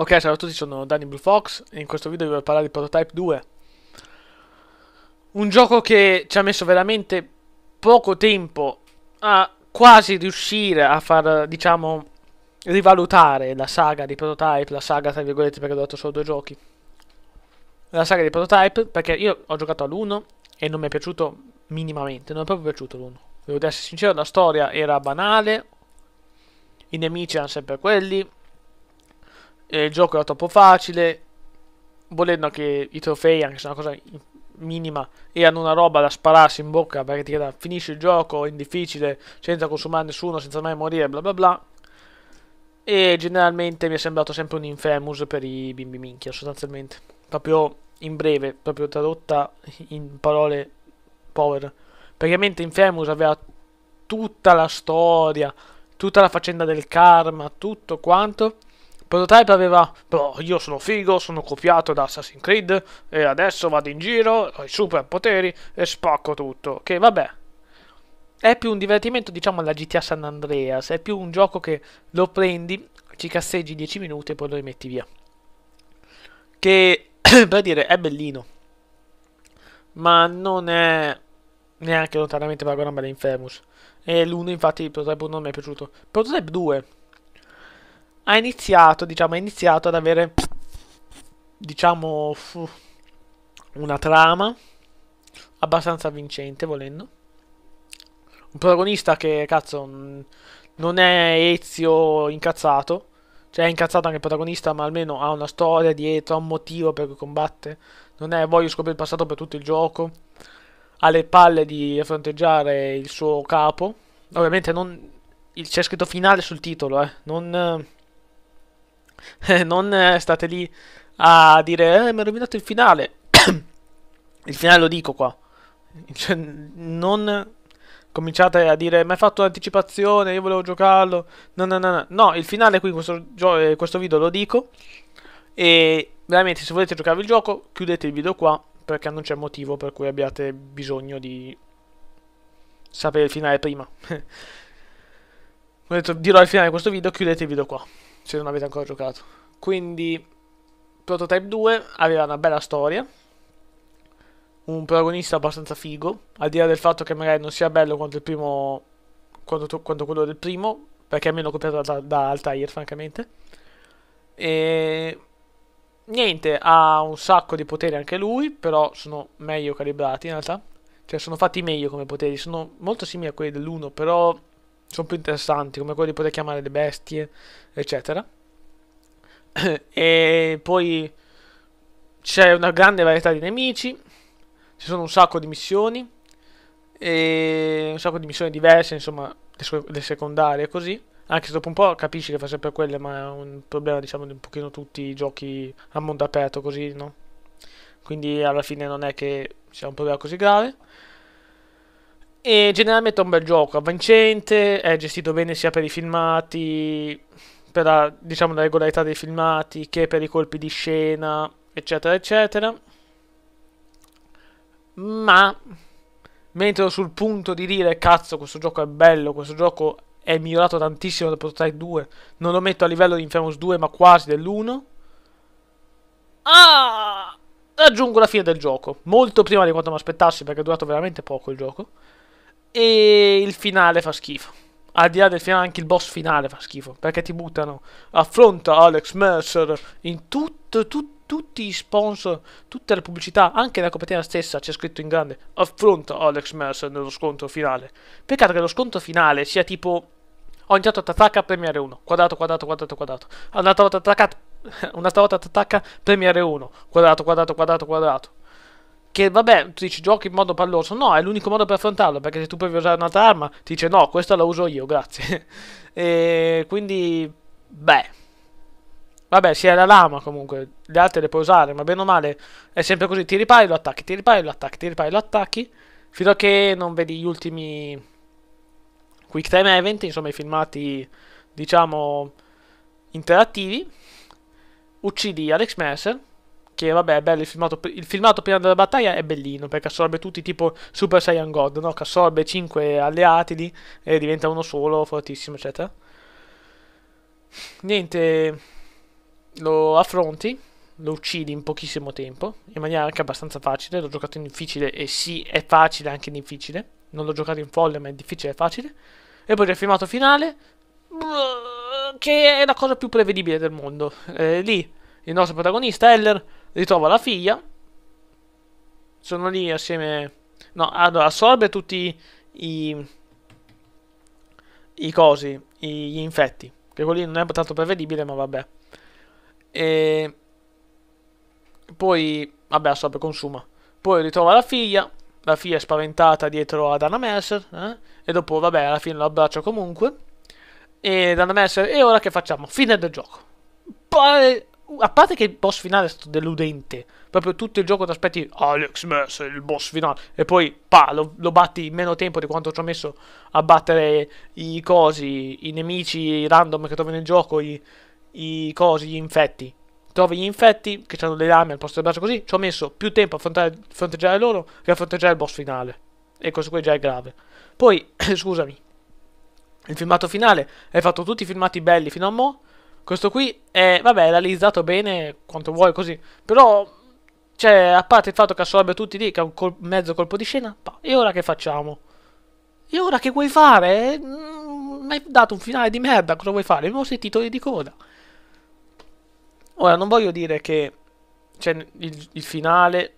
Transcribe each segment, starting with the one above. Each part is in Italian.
Ok, salve a tutti, sono Danny Blue Fox e in questo video vi voglio parlare di Prototype 2. Un gioco che ci ha messo veramente poco tempo a quasi riuscire a far, diciamo, rivalutare la saga di Prototype, la saga tra virgolette perché ho dato solo due giochi. La saga di Prototype perché io ho giocato all'1 e non mi è piaciuto minimamente, non è proprio piaciuto l'1. Devo essere sincero, la storia era banale, i nemici erano sempre quelli, eh, il gioco era troppo facile, volendo che i trofei, anche se una cosa minima, erano una roba da spararsi in bocca perché ti era finisci il gioco in difficile, senza consumare nessuno, senza mai morire, bla bla bla. E generalmente mi è sembrato sempre un infamous per i bimbi minchia, sostanzialmente. Proprio in breve, proprio tradotta in parole power. Praticamente infamous aveva tutta la storia, tutta la faccenda del karma, tutto quanto Prototype aveva, boh, io sono figo, sono copiato da Assassin's Creed e adesso vado in giro, ho i super poteri e spacco tutto. Che vabbè, è più un divertimento diciamo alla GTA San Andreas, è più un gioco che lo prendi, ci casseggi 10 minuti e poi lo rimetti via. Che per dire è bellino, ma non è neanche lontanamente paragonabile a Infamous. E l'1 infatti il Prototype 1 non mi è piaciuto. Prototype 2 ha iniziato, diciamo, ha iniziato ad avere, diciamo, una trama abbastanza vincente, volendo. Un protagonista che, cazzo, non è Ezio incazzato. Cioè, è incazzato anche il protagonista, ma almeno ha una storia dietro, ha un motivo per cui combatte. Non è voglio scoprire il passato per tutto il gioco. Ha le palle di fronteggiare il suo capo. Ovviamente non... c'è scritto finale sul titolo, eh. Non eh, non eh, state lì a dire, eh, mi ha rovinato il finale. il finale lo dico qua. Cioè, non cominciate a dire, mi hai fatto un'anticipazione io volevo giocarlo. No, no, no, no. No, il finale qui in questo, eh, questo video lo dico. E veramente, se volete giocare il gioco, chiudete il video qua, perché non c'è motivo per cui abbiate bisogno di sapere il finale prima. dirò al finale di questo video, chiudete il video qua se non avete ancora giocato. Quindi Prototype 2 aveva una bella storia, un protagonista abbastanza figo, al di là del fatto che magari non sia bello quanto, primo, quanto, quanto quello del primo, perché è meno copiato da, da Altair francamente. E niente, ha un sacco di poteri anche lui, però sono meglio calibrati in realtà. Cioè sono fatti meglio come poteri, sono molto simili a quelli dell'1, però sono più interessanti, come quello di poter chiamare le bestie, eccetera. e poi c'è una grande varietà di nemici, ci sono un sacco di missioni, un sacco di missioni diverse, insomma, le, le secondarie così. Anche se dopo un po' capisci che fa sempre quelle, ma è un problema, diciamo, di un pochino tutti i giochi a mondo aperto così, no? Quindi alla fine non è che sia un problema così grave. E generalmente è un bel gioco, avvincente, è gestito bene sia per i filmati, per la, diciamo, la regolarità dei filmati, che per i colpi di scena, eccetera, eccetera. Ma, mentre sul punto di dire, cazzo, questo gioco è bello, questo gioco è migliorato tantissimo da Prototype 2, non lo metto a livello di Infamous 2, ma quasi dell'1. Ah! Raggiungo la fine del gioco, molto prima di quanto mi aspettassi, perché è durato veramente poco il gioco. E il finale fa schifo. Al di là del finale, anche il boss finale fa schifo. Perché ti buttano. Affronta Alex Mercer in tutto, tutto tutti gli sponsor, tutte le pubblicità, anche la copertina stessa c'è scritto in grande affronta Alex Mercer nello scontro finale. Peccato che lo scontro finale sia tipo ogni tanto ti attacca premiare 1, quadrato, quadrato, quadrato, quadrato. Un'altra volta ti attacca, un'altra volta ti attacca premiare 1, quadrato, quadrato, quadrato, quadrato. Che vabbè, tu dici giochi in modo palloso. No, è l'unico modo per affrontarlo. Perché se tu puoi usare un'altra arma, ti dice no, questa la uso io, grazie. e quindi, beh. Vabbè, sì, è la lama comunque. Le altre le puoi usare, ma bene o male è sempre così. Ti ripari, lo attacchi, ti ripari, lo attacchi, ti ripari, lo attacchi. Fino a che non vedi gli ultimi quick time event, insomma i filmati, diciamo, interattivi. Uccidi Alex Mercer che vabbè è bello il filmato, il filmato prima della battaglia è bellino perché assorbe tutti tipo Super Saiyan God, no? che assorbe 5 alleati lì e diventa uno solo, fortissimo eccetera. Niente, lo affronti, lo uccidi in pochissimo tempo, in maniera anche abbastanza facile, l'ho giocato in difficile e sì è facile anche in difficile, non l'ho giocato in folle ma è difficile e facile. E poi c'è il filmato finale, che è la cosa più prevedibile del mondo. Eh, lì il nostro protagonista, Heller, ritrova la figlia. Sono lì assieme... No, allora, assorbe tutti i... I cosi, gli infetti. Che quelli non è tanto prevedibile, ma vabbè. E... Poi, vabbè, assorbe, consuma. Poi ritrova la figlia. La figlia è spaventata dietro ad Anna Mercer. Eh? E dopo, vabbè, alla fine lo abbraccia comunque. E Anna Mercer, e ora che facciamo? Fine del gioco. Poi a parte che il boss finale è stato deludente, proprio tutto il gioco ti aspetti Alex Mess, il boss finale, e poi pa, lo, lo, batti in meno tempo di quanto ci ho messo a battere i cosi, i nemici random che trovi nel gioco, i, i cosi, gli infetti. Trovi gli infetti che hanno le lame al posto del braccio così, ci ho messo più tempo a fronteggiare loro che a fronteggiare il boss finale. E questo qui già è grave. Poi, scusami, il filmato finale, hai fatto tutti i filmati belli fino a mo', questo qui è, vabbè, realizzato bene quanto vuoi così. Però, cioè, a parte il fatto che assorbe tutti lì, che è un col mezzo colpo di scena, pa, e ora che facciamo? E ora che vuoi fare? Mm, mi hai dato un finale di merda, cosa vuoi fare? I nostri titoli di coda. Ora, non voglio dire che cioè, il, il finale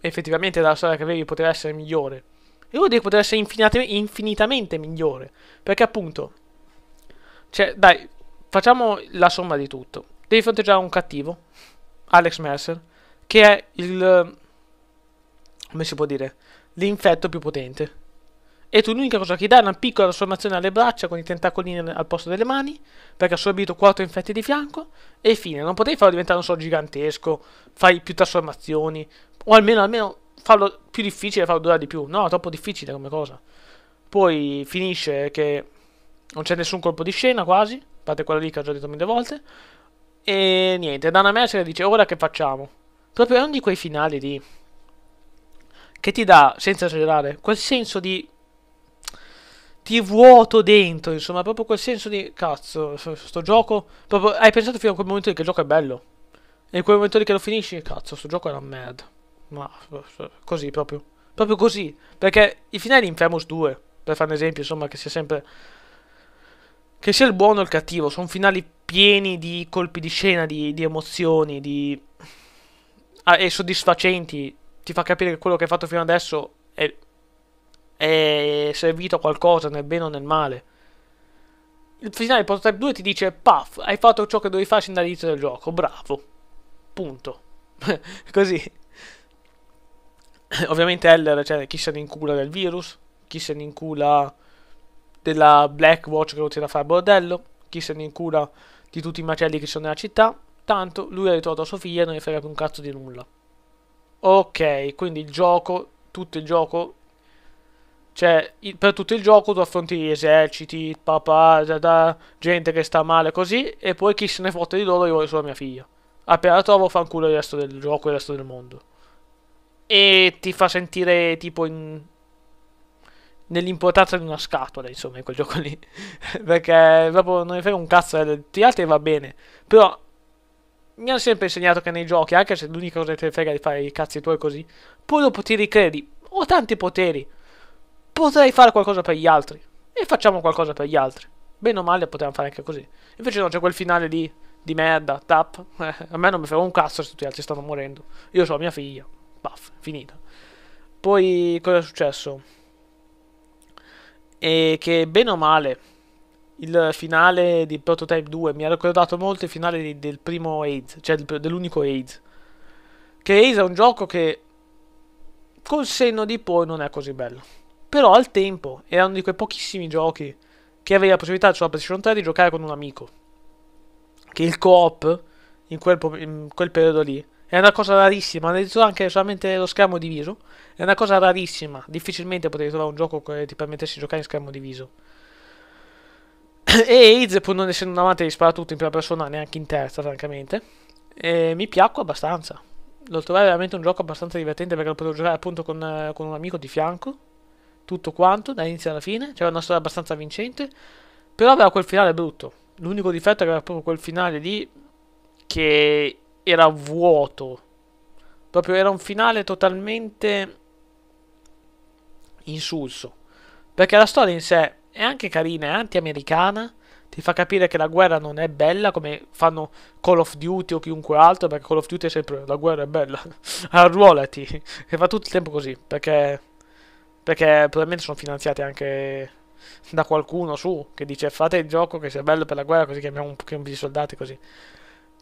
effettivamente dalla storia che avevi poteva essere migliore. E vuol dire che poteva essere infinitamente migliore. Perché appunto... Cioè, dai, facciamo la somma di tutto. Devi fronteggiare un cattivo, Alex Mercer, che è il... come si può dire? L'infetto più potente. E tu l'unica cosa che dai è una piccola trasformazione alle braccia con i tentacolini al posto delle mani, perché ha assorbito 4 infetti di fianco, e fine. Non potevi farlo diventare, un so, gigantesco, fai più trasformazioni, o almeno, almeno farlo più difficile, farlo durare di più. No, è troppo difficile come cosa. Poi finisce che non c'è nessun colpo di scena quasi, parte quella lì che ho già detto mille volte. E niente, Dana Mercer dice ora che facciamo? Proprio è uno di quei finali lì che ti dà, senza esagerare, quel senso di ti vuoto dentro, insomma, proprio quel senso di cazzo, sto gioco, proprio hai pensato fino a quel momento che il gioco è bello. E in quel momento lì che lo finisci, cazzo, sto gioco è una merda. Ma così proprio, proprio così, perché i finali in Infamous 2, per fare un esempio, insomma, che sia sempre che sia il buono o il cattivo, sono finali pieni di colpi di scena, di, di emozioni, di... Ah, e soddisfacenti. Ti fa capire che quello che hai fatto fino adesso è, è servito a qualcosa, nel bene o nel male. Il finale di Prototype 2 ti dice, paf, hai fatto ciò che dovevi fare sin dall'inizio del gioco, bravo. Punto. Così. Ovviamente Heller, cioè, chi se ne incula del virus, chi se ne incula della Black Watch che lo tira a fare bordello, chi se ne incura di tutti i macelli che sono nella città, tanto lui ha ritrovato sua figlia e non gli frega più un cazzo di nulla. Ok, quindi il gioco, tutto il gioco, cioè il, per tutto il gioco tu affronti gli eserciti, papà, da, da, gente che sta male così, e poi chi se ne fotte di loro io voglio solo mia figlia. Appena la trovo fa un culo il resto del gioco e il resto del mondo. E ti fa sentire tipo in nell'importanza di una scatola, insomma, in quel gioco lì. Perché proprio non mi frega un cazzo del eh, altri va bene. Però mi hanno sempre insegnato che nei giochi, anche se l'unica cosa che ti frega è di fare i cazzi tuoi così, pur poteri credi, ho tanti poteri. Potrei fare qualcosa per gli altri. E facciamo qualcosa per gli altri. Bene o male potevamo fare anche così. Invece no, c'è quel finale lì di merda, tap. Eh, a me non mi frega un cazzo se tutti gli altri stanno morendo. Io so mia figlia. Puff, finita. Poi cosa è successo? e che bene o male il finale di Prototype 2 mi ha ricordato molto il finale di, del primo AIDS, cioè dell'unico AIDS. Che AIDS è un gioco che col senno di poi non è così bello. Però al tempo era uno di quei pochissimi giochi che avevi la possibilità sulla PlayStation 3 di giocare con un amico. Che il co-op in, in quel periodo lì è una cosa rarissima, realizzo anche solamente lo schermo diviso. È una cosa rarissima. Difficilmente potrei trovare un gioco che ti permettesse di giocare in schermo diviso. e Iz, pur non essendo un amante di sparatutto in prima persona, neanche in terza, francamente, eh, mi piacque abbastanza. Lo trovai veramente un gioco abbastanza divertente perché lo potevo giocare appunto con, con un amico di fianco. Tutto quanto, da inizio alla fine. C'era una storia abbastanza vincente. Però aveva quel finale brutto. L'unico difetto era proprio quel finale lì che era vuoto. Proprio era un finale totalmente insulso. Perché la storia in sé è anche carina, è anti-americana. Ti fa capire che la guerra non è bella come fanno Call of Duty o chiunque altro. Perché Call of Duty è sempre la guerra è bella. Arruolati. E fa tutto il tempo così. Perché, perché probabilmente sono finanziati anche da qualcuno su che dice fate il gioco che sia bello per la guerra così chiamiamo un pochino di soldati così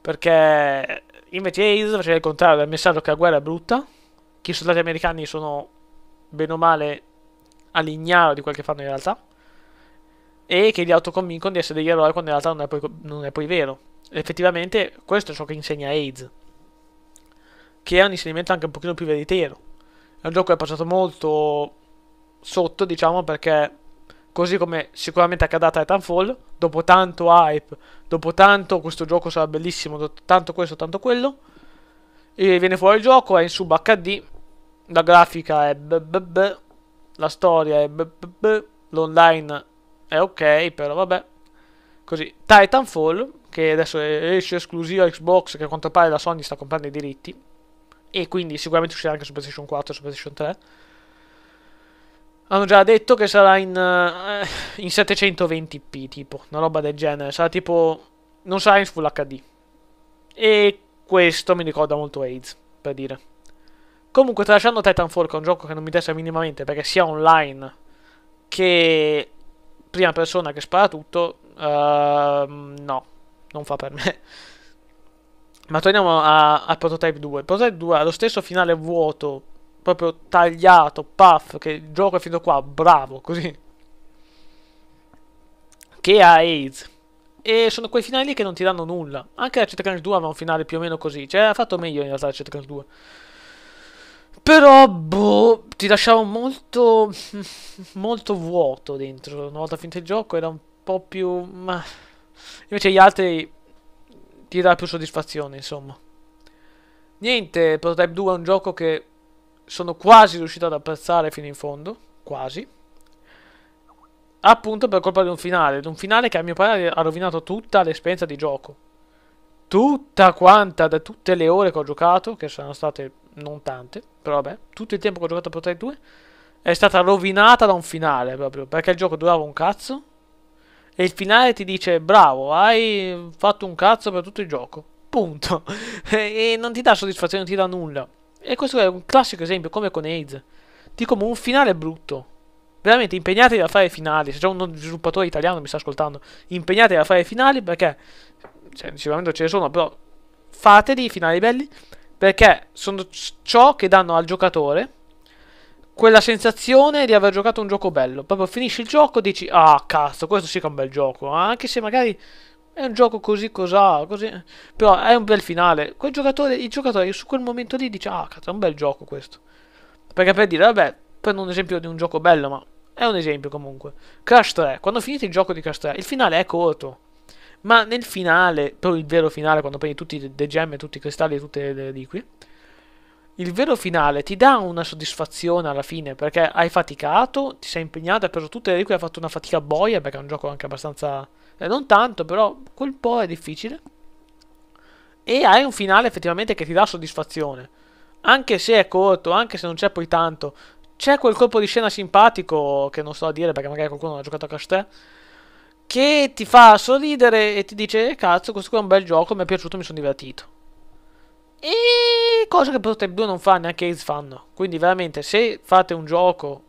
perché Invece AIDS faceva il contrario dal messaggio che la guerra è brutta, che i soldati americani sono bene o male all'ignaro di quel che fanno in realtà e che li autoconvincono di essere degli eroi quando in realtà non è poi, non è poi vero. Effettivamente questo è ciò che insegna AIDS, che è un insegnamento anche un pochino più veritiero. È un gioco che è passato molto sotto, diciamo, perché Così come sicuramente accadrà a Titanfall, dopo tanto hype, dopo tanto questo gioco sarà bellissimo, tanto questo, tanto quello. E viene fuori il gioco, è in sub HD, la grafica è bbb, la storia è bbb, l'online è ok, però vabbè. Così, Titanfall, che adesso esce esclusiva Xbox, che a quanto pare la Sony sta comprando i diritti, e quindi sicuramente uscirà anche su PlayStation 4 e su PlayStation 3. Hanno già detto che sarà in, eh, in 720p, tipo, una roba del genere. Sarà tipo... non sarà in Full HD. E questo mi ricorda molto AIDS, per dire. Comunque, tralasciando Titanfall, che è un gioco che non mi interessa minimamente, perché sia online che prima persona che spara tutto, uh, no, non fa per me. Ma torniamo a, a Prototype 2. Prototype 2 ha lo stesso finale vuoto proprio tagliato, puff, che il gioco è finito qua, bravo, così. Che ha AIDS. E sono quei finali lì che non ti danno nulla. Anche la Crash 2 aveva un finale più o meno così. Cioè, ha fatto meglio in realtà la Crash 2. Però, boh, ti lasciava molto, molto vuoto dentro. Una volta finito il gioco era un po' più... Ma... Invece gli altri ti dà più soddisfazione, insomma. Niente, Prototype 2 è un gioco che sono quasi riuscito ad apprezzare fino in fondo, quasi, appunto per colpa di un finale, di un finale che a mio parere ha rovinato tutta l'esperienza di gioco. Tutta quanta, da tutte le ore che ho giocato, che sono state non tante, però vabbè, tutto il tempo che ho giocato a Protect 2, è stata rovinata da un finale proprio, perché il gioco durava un cazzo, e il finale ti dice, bravo, hai fatto un cazzo per tutto il gioco, punto. e non ti dà soddisfazione, non ti dà nulla. E questo è un classico esempio, come con AIDS. Dico, un finale brutto. Veramente impegnatevi a fare finali. Se c'è uno sviluppatore italiano mi sta ascoltando, impegnatevi a fare finali perché cioè, sicuramente ce ne sono, però fateli i finali belli perché sono ciò che danno al giocatore quella sensazione di aver giocato un gioco bello. Proprio finisci il gioco e dici: Ah, cazzo, questo sì che è un bel gioco. Anche se magari è un gioco così cos'ha, così... però è un bel finale. Quel giocatore, il giocatore su quel momento lì dice, ah, cazzo, è un bel gioco questo. Perché per dire, vabbè, prendo un esempio di un gioco bello, ma è un esempio comunque. Crash 3, quando finite il gioco di Crash 3, il finale è corto. Ma nel finale, però il vero finale, quando prendi tutti le gemme, tutti i cristalli e tutte le liquide, il vero finale ti dà una soddisfazione alla fine perché hai faticato, ti sei impegnato, hai preso tutte le liquide, hai fatto una fatica boia perché è un gioco anche abbastanza eh, non tanto, però quel po' è difficile. E hai un finale effettivamente che ti dà soddisfazione. Anche se è corto, anche se non c'è poi tanto. C'è quel colpo di scena simpatico, che non sto a dire perché magari qualcuno l'ha giocato a Crash 3, che ti fa sorridere e ti dice, eh, cazzo, questo qui è un bel gioco, mi è piaciuto, mi sono divertito. E cosa che Prototype 2 non fa, neanche Ace fanno. Quindi veramente, se fate un gioco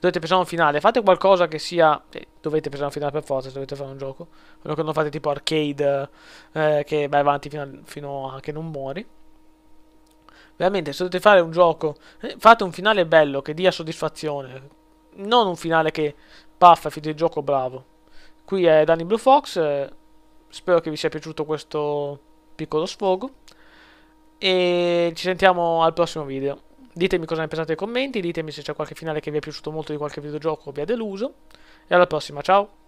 dovete pensare a un finale, fate qualcosa che sia... Eh, dovete pensare a un finale per forza se dovete fare un gioco, quello che non fate tipo arcade eh, che vai avanti fino a, fino a che non muori. Veramente, se dovete fare un gioco, eh, fate un finale bello che dia soddisfazione, non un finale che paffa è finito il gioco, bravo. Qui è Danny Blue Fox, eh, spero che vi sia piaciuto questo piccolo sfogo e ci sentiamo al prossimo video. Ditemi cosa ne pensate nei commenti, ditemi se c'è qualche finale che vi è piaciuto molto di qualche videogioco o vi ha deluso. E alla prossima, ciao!